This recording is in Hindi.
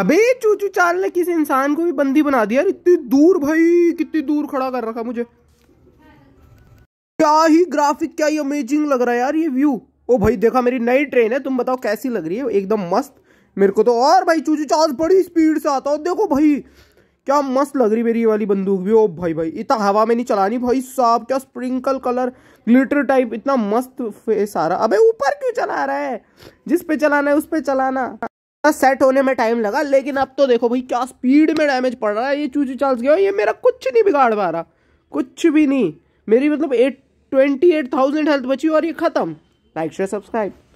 अबे चूचू चाल ने किसी इंसान को भी बंदी बना दिया इतनी दूर भाई कितनी दूर खड़ा कर रखा मुझे क्या ही ग्राफिक क्या ही अमेजिंग लग रहा है यार ये व्यू ओ भाई देखा मेरी नई ट्रेन है तुम बताओ कैसी लग रही है एकदम मस्त मेरे को तो और भाई चूचू चाल बड़ी स्पीड से आता हो देखो भाई क्या मस्त लग रही मेरी वाली बंदूक भी ओ भाई भाई इतना हवा में नहीं चलानी भाई साहब क्या स्प्रिंकल कलर ग्लिटर टाइप इतना मस्त फेस आ रहा अबे ऊपर क्यों चला रहा है जिस पे चलाना है उस पे चलाना सेट हाँ, होने में टाइम लगा लेकिन अब तो देखो भाई क्या स्पीड में डैमेज पड़ रहा है ये चूची चार्ल्स गया ये मेरा कुछ नहीं बिगाड़ पा रहा कुछ भी नहीं मेरी मतलब eight twenty eight thousand health बची और ये ख़त्म लाइक शेयर सब्सक्राइब